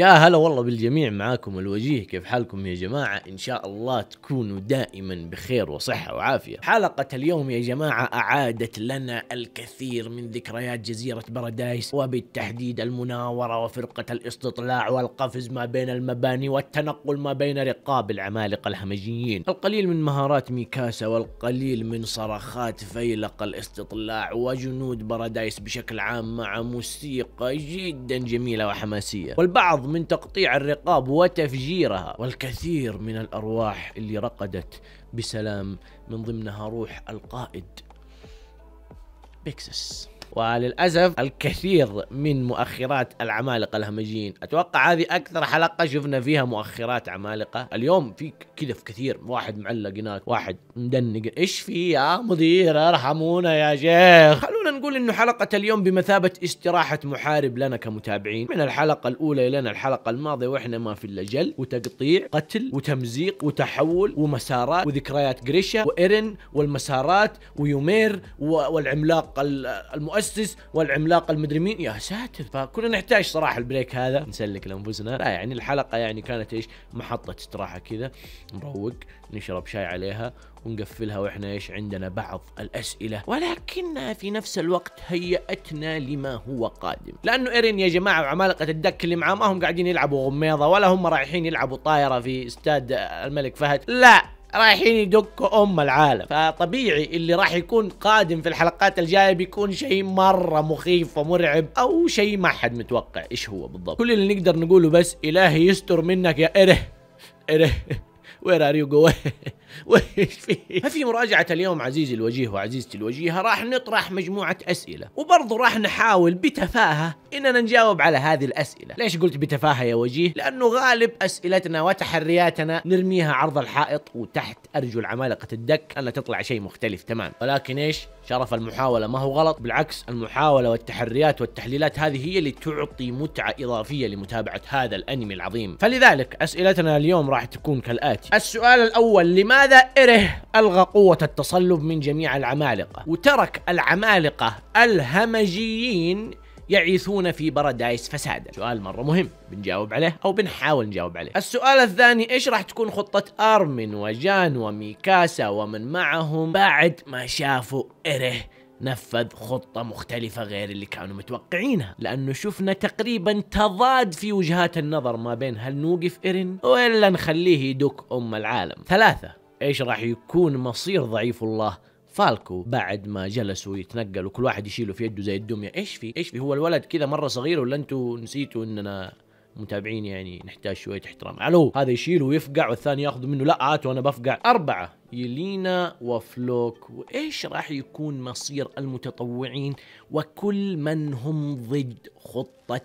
يا هلا والله بالجميع معاكم الوجيه كيف حالكم يا جماعة إن شاء الله تكونوا دائما بخير وصحة وعافية حلقة اليوم يا جماعة أعادت لنا الكثير من ذكريات جزيرة بارادايس وبالتحديد المناورة وفرقة الاستطلاع والقفز ما بين المباني والتنقل ما بين رقاب العمالقة الهمجيين القليل من مهارات ميكاسا والقليل من صرخات فيلق الاستطلاع وجنود بارادايس بشكل عام مع موسيقى جدا جميلة وحماسية والبعض من تقطيع الرقاب وتفجيرها والكثير من الأرواح اللي رقدت بسلام من ضمنها روح القائد بيكسس وللاسف الكثير من مؤخرات العمالقه الهمجيين اتوقع هذه اكثر حلقه شفنا فيها مؤخرات عمالقه اليوم في كذا في كثير واحد معلق هناك واحد مدنق ايش في يا مدير ارحمونا يا شيخ خلونا نقول انه حلقه اليوم بمثابه استراحه محارب لنا كمتابعين من الحلقه الاولى الى الحلقه الماضيه واحنا ما في الا جل وتقطيع قتل وتمزيق وتحول ومسارات وذكريات جريشا وايرن والمسارات ويومير والعملاق المؤ المؤسس والعملاق المدري مين يا ساتر فكنا نحتاج صراحه البريك هذا نسلك لانفسنا لا يعني الحلقه يعني كانت ايش محطه استراحه كذا نروق نشرب شاي عليها ونقفلها واحنا ايش عندنا بعض الاسئله ولكنها في نفس الوقت هيأتنا لما هو قادم لانه ايرين يا جماعه وعمالقه الدك اللي معاه ما هم قاعدين يلعبوا غميضه ولا هم رايحين يلعبوا طايره في استاد الملك فهد لا رايحين يدكوا ام العالم فطبيعي اللي راح يكون قادم في الحلقات الجايه بيكون شيء مره مخيف ومرعب او شيء ما حد متوقع ايش هو بالضبط كل اللي نقدر نقوله بس الهي يستر منك يا اره اره وير ار يو جو ما في مراجعه اليوم عزيزي الوجيه وعزيزتي الوجيهه راح نطرح مجموعه اسئله وبرضه راح نحاول بتفاهه اننا نجاوب على هذه الاسئله ليش قلت بتفاهه يا وجيه لانه غالب اسئلتنا وتحرياتنا نرميها عرض الحائط وتحت ارجل عمالقه الدك الا تطلع شيء مختلف تمام ولكن ايش شرف المحاوله ما هو غلط بالعكس المحاوله والتحريات والتحليلات هذه هي اللي تعطي متعه اضافيه لمتابعه هذا الانمي العظيم فلذلك اسئلتنا اليوم راح تكون كالاتي السؤال الأول لماذا إره ألغى قوة التصلب من جميع العمالقة وترك العمالقة الهمجيين يعيثون في بارادايس فسادا سؤال مرة مهم بنجاوب عليه أو بنحاول نجاوب عليه السؤال الثاني إيش راح تكون خطة أرمن وجان وميكاسا ومن معهم بعد ما شافوا إره نفذ خطة مختلفة غير اللي كانوا متوقعينها لأنه شفنا تقريبا تضاد في وجهات النظر ما بين هل نوقف إيرين ولا نخليه يدك أم العالم ثلاثة إيش راح يكون مصير ضعيف الله فالكو بعد ما جلسوا يتنقلوا كل واحد يشيله في يده زي الدميه ايش في ايش في هو الولد كذا مره صغير ولا انتوا نسيتوا اننا متابعين يعني نحتاج شويه احترام الو هذا يشيله ويفقع والثاني ياخذ منه لا هاتوا انا بفقع اربعه يلينا وفلوك وايش راح يكون مصير المتطوعين وكل من هم ضد خطه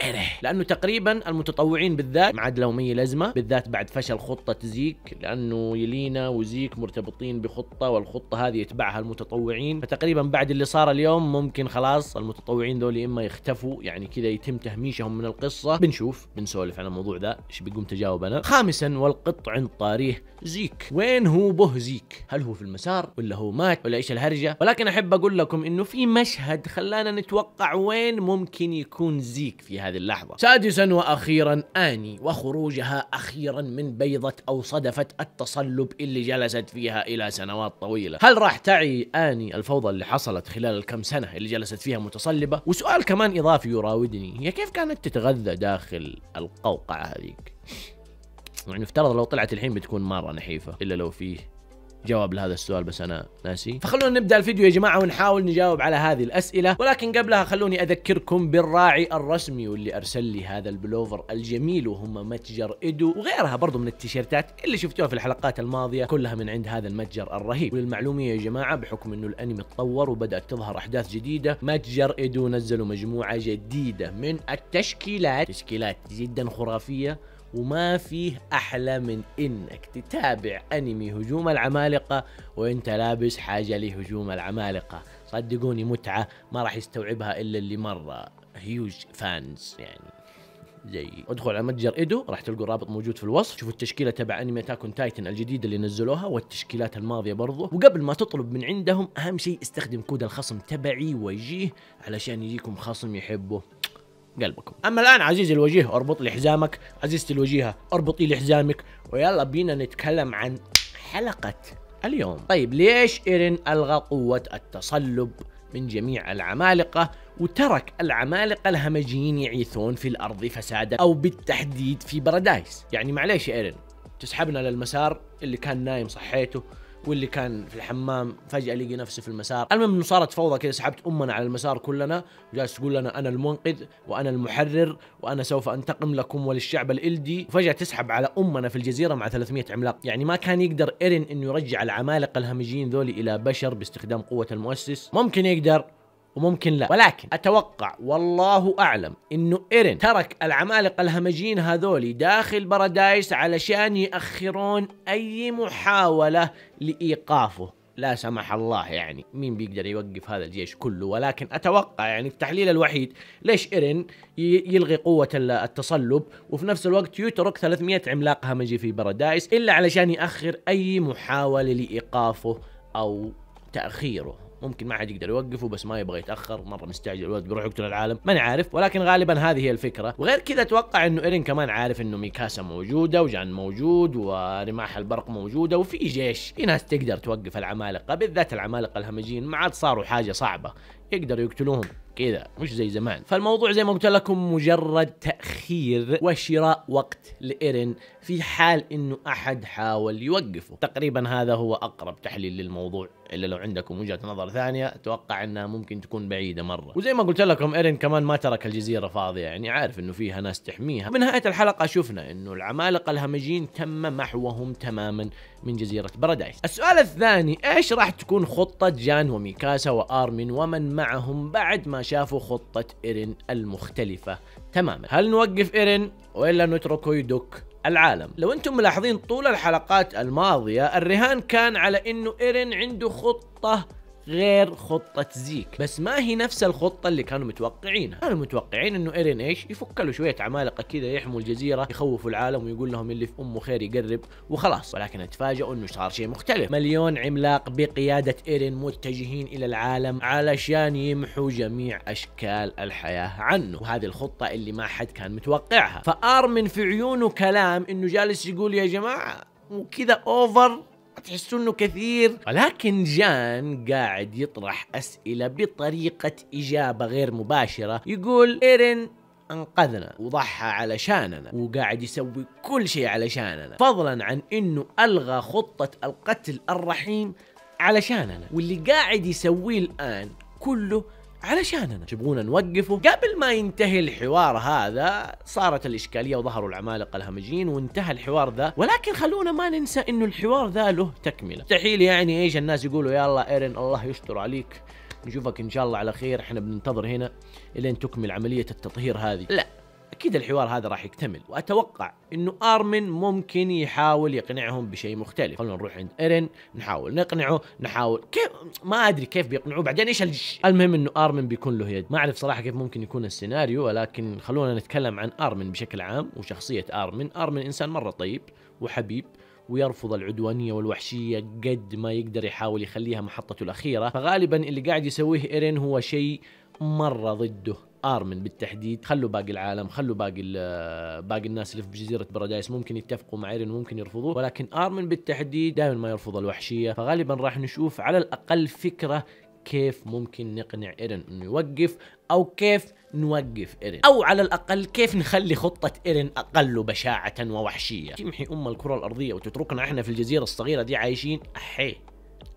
إره لأنه تقريبا المتطوعين بالذات ما عاد لهم أي لازمة بالذات بعد فشل خطة زيك لأنه يلينا وزيك مرتبطين بخطة والخطة هذه يتبعها المتطوعين فتقريبا بعد اللي صار اليوم ممكن خلاص المتطوعين دول إما يختفوا يعني كذا يتم تهميشهم من القصة بنشوف بنسولف عن الموضوع ذا إيش بيقوم تجاوبنا خامسا والقط عند طاريه زيك وين هو به زيك هل هو في المسار ولا هو مات ولا ايش الهرجه ولكن احب اقول لكم انه في مشهد خلانا نتوقع وين ممكن يكون زيك في هذه اللحظه سادسا واخيرا اني وخروجها اخيرا من بيضه او صدفه التصلب اللي جلست فيها الى سنوات طويله هل راح تعي اني الفوضى اللي حصلت خلال الكم سنه اللي جلست فيها متصلبه وسؤال كمان اضافي يراودني هي كيف كانت تتغذى داخل القوقعه هذيك يعني افترض لو طلعت الحين بتكون مره نحيفه الا لو فيه جواب لهذا السؤال بس انا ناسي فخلونا نبدا الفيديو يا جماعه ونحاول نجاوب على هذه الاسئله ولكن قبلها خلوني اذكركم بالراعي الرسمي واللي ارسل لي هذا البلوفر الجميل وهم متجر ايدو وغيرها برضو من التيشيرتات اللي شفتوها في الحلقات الماضيه كلها من عند هذا المتجر الرهيب وللمعلوميه يا جماعه بحكم انه الانمي تطور وبدات تظهر احداث جديده متجر ايدو نزلوا مجموعه جديده من التشكيلات تشكيلات جدا خرافيه وما فيه أحلى من إنك تتابع أنمي هجوم العمالقة وإنت لابس حاجة لهجوم العمالقة صدقوني متعة ما راح يستوعبها إلا اللي مرة هيوج فانز يعني زي ادخل على متجر ايدو راح تلقوا الرابط موجود في الوصف شوفوا التشكيله تبع انمي تاكون تايتن الجديده اللي نزلوها والتشكيلات الماضيه برضو وقبل ما تطلب من عندهم اهم شيء استخدم كود الخصم تبعي وجيه علشان يجيكم خصم يحبه قلبكم اما الان عزيزي الوجيه اربط لي حزامك عزيزتي الوجيهه اربطي لي حزامك ويلا بينا نتكلم عن حلقه اليوم طيب ليش ايرين الغى قوه التصلب من جميع العمالقه وترك العمالقه الهمجيين يعيثون في الارض فسادا او بالتحديد في بارادايس يعني معليش ايرين تسحبنا للمسار اللي كان نايم صحيته واللي كان في الحمام فجاه لقي نفسه في المسار المهم انه صارت فوضى كذا سحبت امنا على المسار كلنا وجالس تقول لنا انا المنقذ وانا المحرر وانا سوف انتقم لكم وللشعب الالدي وفجاه تسحب على امنا في الجزيره مع 300 عملاق يعني ما كان يقدر ايرين انه يرجع العمالقه الهمجيين ذولي الى بشر باستخدام قوه المؤسس ممكن يقدر وممكن لا ولكن اتوقع والله اعلم انه ايرن ترك العمالقه الهمجيين هذولي داخل بارادايس علشان ياخرون اي محاوله لايقافه لا سمح الله يعني مين بيقدر يوقف هذا الجيش كله ولكن اتوقع يعني التحليل الوحيد ليش ايرن يلغي قوة التصلب وفي نفس الوقت يترك 300 عملاق همجي في بارادايس الا علشان ياخر اي محاولة لايقافه او تاخيره ممكن ما حد يقدر يوقفه بس ما يبغى يتاخر مره مستعجل الولد بيروح يقتل العالم ماني عارف ولكن غالبا هذه هي الفكره وغير كذا اتوقع انه ايرين كمان عارف انه ميكاسا موجوده وجان موجود ورماح البرق موجوده وفي جيش في ناس تقدر توقف العمالقه بالذات العمالقه الهمجيين ما عاد صاروا حاجه صعبه يقدروا يقتلوهم كذا مش زي زمان فالموضوع زي ما قلت لكم مجرد تأخير وشراء وقت لإيرين في حال إنه أحد حاول يوقفه تقريبا هذا هو أقرب تحليل للموضوع الا لو عندكم وجهه نظر ثانيه اتوقع انها ممكن تكون بعيده مره وزي ما قلت لكم ايرين كمان ما ترك الجزيره فاضيه يعني عارف انه فيها ناس تحميها من نهايه الحلقه شفنا انه العمالقه الهمجين تم محوهم تماما من جزيره بارادايس السؤال الثاني ايش راح تكون خطه جان وميكاسا وارمين ومن معهم بعد ما شافوا خطه ايرين المختلفه تماما هل نوقف ايرين ولا نتركه يدك العالم لو انتم ملاحظين طول الحلقات الماضية الرهان كان على انه ايرين عنده خطة غير خطة زيك بس ما هي نفس الخطة اللي كانوا متوقعينها كانوا متوقعين انه ايرين ايش يفك له شوية عمالقة كذا يحموا الجزيرة يخوفوا العالم ويقول لهم اللي في امه خير يقرب وخلاص ولكن اتفاجئوا انه صار شيء مختلف مليون عملاق بقيادة ايرين متجهين الى العالم علشان يمحوا جميع اشكال الحياة عنه وهذه الخطة اللي ما حد كان متوقعها فارمن في عيونه كلام انه جالس يقول يا جماعة وكذا اوفر تحسوا انه كثير ولكن جان قاعد يطرح اسئله بطريقه اجابه غير مباشره يقول ايرين انقذنا وضحى علشاننا وقاعد يسوي كل شيء علشاننا فضلا عن انه الغى خطه القتل الرحيم علشاننا واللي قاعد يسويه الان كله علشاننا تبغون نوقفه قبل ما ينتهي الحوار هذا صارت الإشكالية وظهروا العمالقة الهمجيين وانتهى الحوار ذا ولكن خلونا ما ننسى انه الحوار ذا له تكملة مستحيل يعني ايش الناس يقولوا يا الله ايرن الله يستر عليك نشوفك ان شاء الله على خير احنا بننتظر هنا الين تكمل عملية التطهير هذه لا اكيد الحوار هذا راح يكتمل واتوقع انه ارمن ممكن يحاول يقنعهم بشيء مختلف خلونا نروح عند ايرن نحاول نقنعه نحاول كيف ما ادري كيف بيقنعوه بعدين ايش الجش. المهم انه ارمن بيكون له يد ما اعرف صراحه كيف ممكن يكون السيناريو ولكن خلونا نتكلم عن ارمن بشكل عام وشخصيه ارمن ارمن انسان مره طيب وحبيب ويرفض العدوانية والوحشية قد ما يقدر يحاول يخليها محطته الأخيرة فغالبا اللي قاعد يسويه إيرين هو شيء مرة ضده ارمن بالتحديد خلوا باقي العالم خلوا باقي باقي الناس اللي في جزيره بارادايس ممكن يتفقوا مع ايرين ممكن يرفضوه ولكن ارمن بالتحديد دائما ما يرفض الوحشيه فغالبا راح نشوف على الاقل فكره كيف ممكن نقنع ايرن انه يوقف او كيف نوقف ايرن او على الاقل كيف نخلي خطه ايرن اقل بشاعه ووحشيه تمحي ام الكره الارضيه وتتركنا احنا في الجزيره الصغيره دي عايشين احي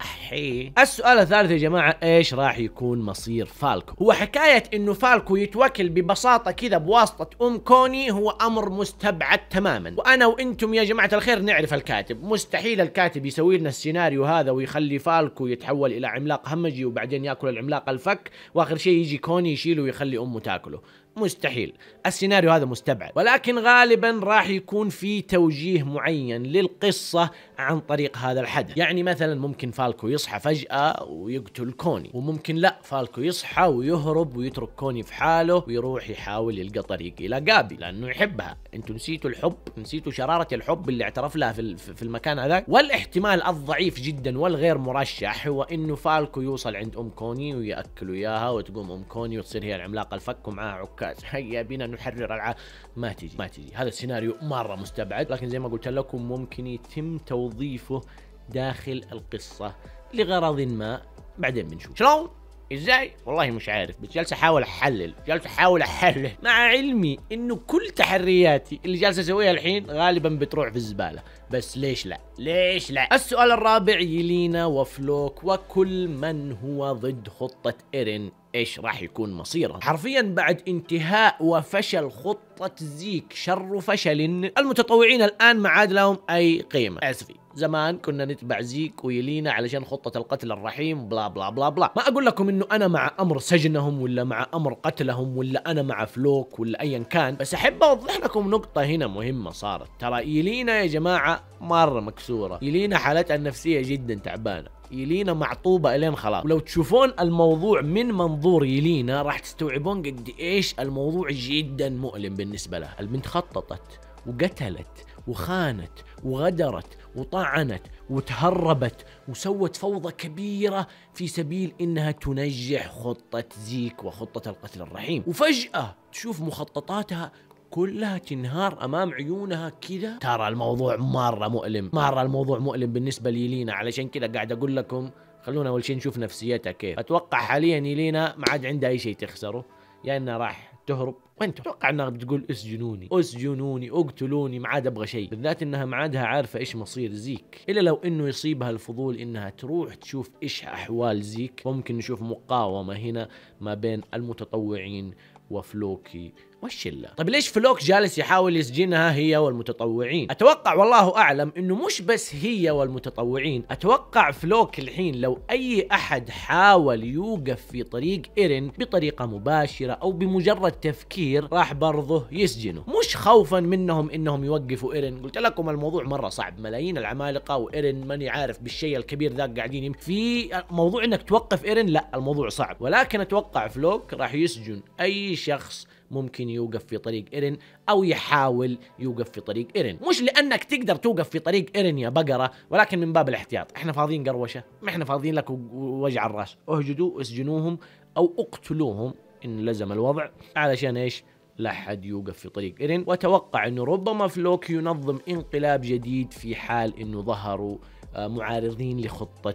صحيح السؤال الثالث يا جماعه ايش راح يكون مصير فالكو هو حكايه انه فالكو يتوكل ببساطه كذا بواسطه ام كوني هو امر مستبعد تماما وانا وانتم يا جماعه الخير نعرف الكاتب مستحيل الكاتب يسوي لنا السيناريو هذا ويخلي فالكو يتحول الى عملاق همجي وبعدين ياكل العملاق الفك واخر شيء يجي كوني يشيله ويخلي امه تاكله مستحيل السيناريو هذا مستبعد ولكن غالبا راح يكون في توجيه معين للقصة عن طريق هذا الحدث يعني مثلا ممكن فالكو يصحى فجأة ويقتل كوني وممكن لا فالكو يصحى ويهرب ويترك كوني في حاله ويروح يحاول يلقى طريق إلى جابي لأنه يحبها انتوا نسيتوا الحب نسيتوا شرارة الحب اللي اعترف لها في, في المكان هذاك والاحتمال الضعيف جدا والغير مرشح هو انه فالكو يوصل عند ام كوني ويأكلوا اياها وتقوم ام كوني وتصير هي العملاقة الفك ومعها عكاز ممتاز هيا بينا نحرر العاب ما تجي ما تجي هذا السيناريو مره مستبعد لكن زي ما قلت لكم ممكن يتم توظيفه داخل القصه لغرض ما بعدين بنشوف شلون ازاي والله مش عارف بس جالس احاول احلل جالس احاول احلل مع علمي انه كل تحرياتي اللي جالس اسويها الحين غالبا بتروح في الزباله بس ليش لا ليش لا السؤال الرابع يلينا وفلوك وكل من هو ضد خطه ايرين ايش راح يكون مصيره حرفيا بعد انتهاء وفشل خطة زيك شر فشل المتطوعين الآن ما عاد لهم أي قيمة اسفي زمان كنا نتبع زيك ويلينا علشان خطة القتل الرحيم بلا بلا بلا بلا ما أقول لكم إنه أنا مع أمر سجنهم ولا مع أمر قتلهم ولا أنا مع فلوك ولا أيا كان بس أحب أوضح لكم نقطة هنا مهمة صارت ترى يلينا يا جماعة مرة مكسورة يلينا حالتها النفسية جدا تعبانة يلينا معطوبه الين خلاص ولو تشوفون الموضوع من منظور يلينا راح تستوعبون قد ايش الموضوع جدا مؤلم بالنسبه له البنت خططت وقتلت وخانت وغدرت وطعنت وتهربت وسوت فوضى كبيرة في سبيل انها تنجح خطة زيك وخطة القتل الرحيم وفجأة تشوف مخططاتها كلها تنهار امام عيونها كذا ترى الموضوع مره مؤلم مره الموضوع مؤلم بالنسبه ليلينا علشان كذا قاعد اقول لكم خلونا اول شيء نشوف نفسيتها كيف اتوقع حاليا يلينا ما عاد عندها اي شيء تخسره يا يعني انها راح تهرب وانت اتوقع انها بتقول اسجنوني اسجنوني اقتلوني ما عاد ابغى شيء بالذات انها ما عادها عارفه ايش مصير زيك الا لو انه يصيبها الفضول انها تروح تشوف ايش احوال زيك ممكن نشوف مقاومه هنا ما بين المتطوعين وفلوكي والشله طيب ليش فلوك جالس يحاول يسجنها هي والمتطوعين اتوقع والله اعلم انه مش بس هي والمتطوعين اتوقع فلوك الحين لو اي احد حاول يوقف في طريق ايرين بطريقه مباشره او بمجرد تفكير راح برضه يسجنه مش خوفا منهم انهم يوقفوا ايرين قلت لكم الموضوع مره صعب ملايين العمالقه وايرين ماني عارف بالشيء الكبير ذاك قاعدين يم... في موضوع انك توقف ايرين لا الموضوع صعب ولكن اتوقع فلوك راح يسجن اي شخص ممكن يوقف في طريق ايرن او يحاول يوقف في طريق ايرن مش لانك تقدر توقف في طريق ايرن يا بقره ولكن من باب الاحتياط احنا فاضيين قروشه ما احنا فاضيين لك وجع الراس اهجدوا اسجنوهم او اقتلوهم ان لزم الوضع علشان ايش لا حد يوقف في طريق ايرين وتوقع انه ربما فلوك ينظم انقلاب جديد في حال انه ظهروا آه، معارضين لخطه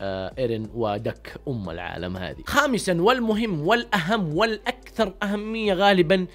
آه، ايرين ودك ام العالم هذه خامسا والمهم والاهم والاكثر اكثر اهميه غالبا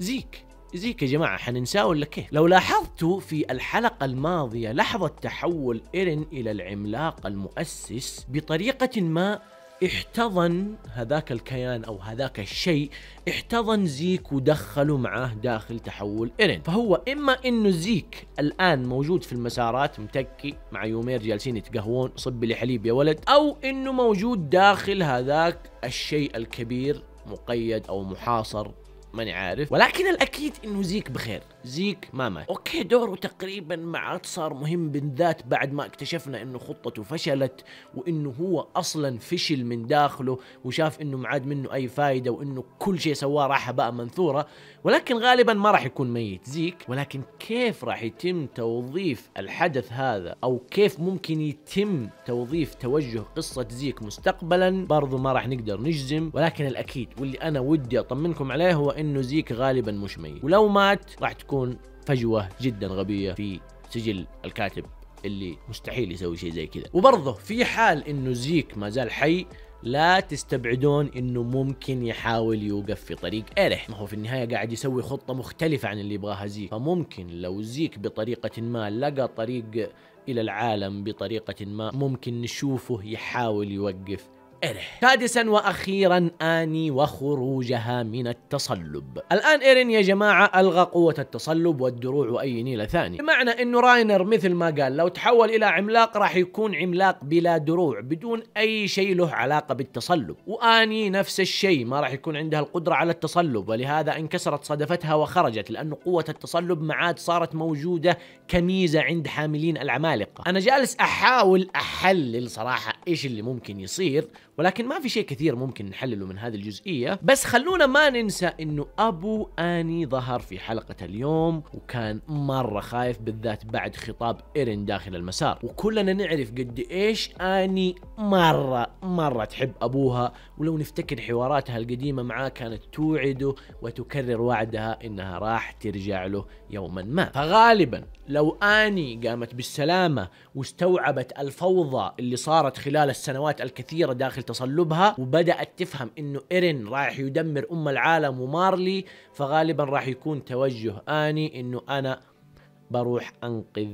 زيك زيك يا جماعة حننساه ولا كيف؟ لو لاحظتوا في الحلقة الماضية لحظة تحول إيرين إلى العملاق المؤسس بطريقة ما احتضن هذاك الكيان او هذاك الشيء احتضن زيك ودخله معاه داخل تحول ايرين فهو اما انه زيك الان موجود في المسارات متكي مع يومير جالسين يتقهوون صب لي حليب يا ولد او انه موجود داخل هذاك الشيء الكبير مقيد او محاصر ماني عارف ولكن الاكيد انه زيك بخير زيك ما مات أوكي دوره تقريبا ما عاد صار مهم بالذات بعد ما اكتشفنا أنه خطته فشلت وأنه هو أصلا فشل من داخله وشاف أنه ما عاد منه أي فايدة وأنه كل شيء سواه راح بقى منثورة ولكن غالبا ما راح يكون ميت زيك ولكن كيف راح يتم توظيف الحدث هذا أو كيف ممكن يتم توظيف توجه قصة زيك مستقبلا برضو ما راح نقدر نجزم ولكن الأكيد واللي أنا ودي أطمنكم عليه هو أنه زيك غالبا مش ميت ولو مات راح تكون تكون فجوة جدا غبية في سجل الكاتب اللي مستحيل يسوي شيء زي كذا وبرضه في حال انه زيك ما زال حي لا تستبعدون انه ممكن يحاول يوقف في طريق ايرح ما هو في النهايه قاعد يسوي خطه مختلفه عن اللي يبغاها زيك فممكن لو زيك بطريقه ما لقى طريق الى العالم بطريقه ما ممكن نشوفه يحاول يوقف إيرين سادسا وأخيرا آني وخروجها من التصلب الآن إيرين يا جماعة ألغى قوة التصلب والدروع وأي نيلة ثاني بمعنى أنه راينر مثل ما قال لو تحول إلى عملاق راح يكون عملاق بلا دروع بدون أي شيء له علاقة بالتصلب وآني نفس الشيء ما راح يكون عندها القدرة على التصلب ولهذا انكسرت صدفتها وخرجت لأن قوة التصلب ما عاد صارت موجودة كميزة عند حاملين العمالقة أنا جالس أحاول أحلل صراحة إيش اللي ممكن يصير ولكن ما في شيء كثير ممكن نحلله من هذه الجزئيه بس خلونا ما ننسى انه ابو اني ظهر في حلقه اليوم وكان مره خايف بالذات بعد خطاب ايرين داخل المسار وكلنا نعرف قد ايش اني مره مره تحب ابوها ولو نفتكر حواراتها القديمه معاه كانت توعده وتكرر وعدها انها راح ترجع له يوما ما فغالبا لو اني قامت بالسلامه واستوعبت الفوضى اللي صارت خلال السنوات الكثيره داخل بشكل تصلبها وبدأت تفهم انه ايرين رايح يدمر ام العالم ومارلي فغالبا راح يكون توجه اني انه انا بروح انقذ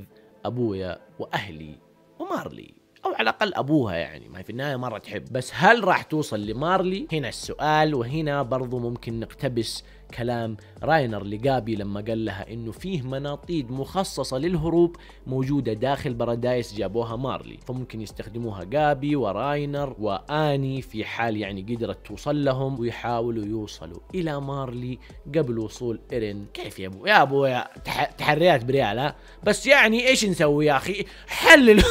ابويا واهلي ومارلي او على الاقل ابوها يعني ما في النهايه مره تحب بس هل راح توصل لمارلي هنا السؤال وهنا برضو ممكن نقتبس كلام راينر لجابي لما قال لها انه فيه مناطيد مخصصه للهروب موجوده داخل بارادايس جابوها مارلي فممكن يستخدموها جابي وراينر واني في حال يعني قدرت توصل لهم ويحاولوا يوصلوا الى مارلي قبل وصول ايرين كيف يا ابو يا يا تحريات بريال ها بس يعني ايش نسوي يا اخي حللوا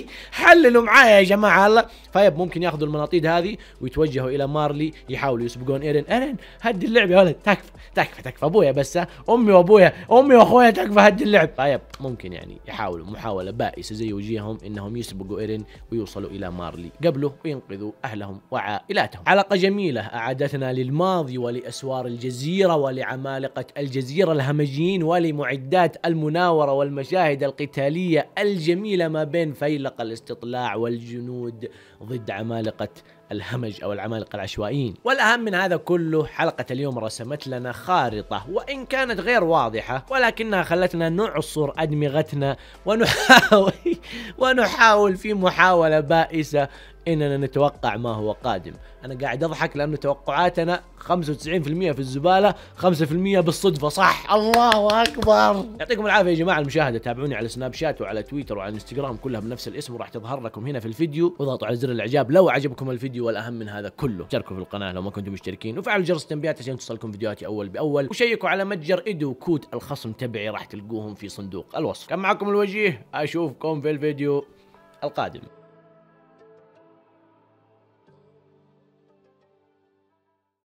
حللوا معايا يا جماعه الله فيب ممكن ياخذوا المناطيد هذه ويتوجهوا الى مارلي يحاولوا يسبقون ايرين ايرين هدي اللعبه يا ولد تاك تكفى تكفى تكفى ابويا بس امي وابويا امي واخويا تكفى هد اللعب طيب ممكن يعني يحاولوا محاوله بائسه زي وجيههم انهم يسبقوا ايرين ويوصلوا الى مارلي قبله وينقذوا اهلهم وعائلاتهم حلقه جميله اعادتنا للماضي ولاسوار الجزيره ولعمالقه الجزيره الهمجيين ولمعدات المناوره والمشاهد القتاليه الجميله ما بين فيلق الاستطلاع والجنود ضد عمالقه الهمج أو العمالقة العشوائيين والأهم من هذا كله حلقة اليوم رسمت لنا خارطة وإن كانت غير واضحة ولكنها خلتنا نعصر أدمغتنا ونحاول ونحاول في محاولة بائسة اننا نتوقع ما هو قادم انا قاعد اضحك لانه توقعاتنا 95% في الزباله 5% بالصدفه صح الله اكبر يعطيكم العافيه يا جماعه المشاهده تابعوني على سناب شات وعلى تويتر وعلى انستغرام كلها بنفس الاسم وراح تظهر لكم هنا في الفيديو واضغطوا على زر الاعجاب لو عجبكم الفيديو والاهم من هذا كله اشتركوا في القناه لو ما كنتم مشتركين وفعلوا جرس التنبيهات عشان توصلكم فيديوهاتي اول باول وشيكوا على متجر ايدو كود الخصم تبعي راح تلقوهم في صندوق الوصف كان معكم الوجيه اشوفكم في الفيديو القادم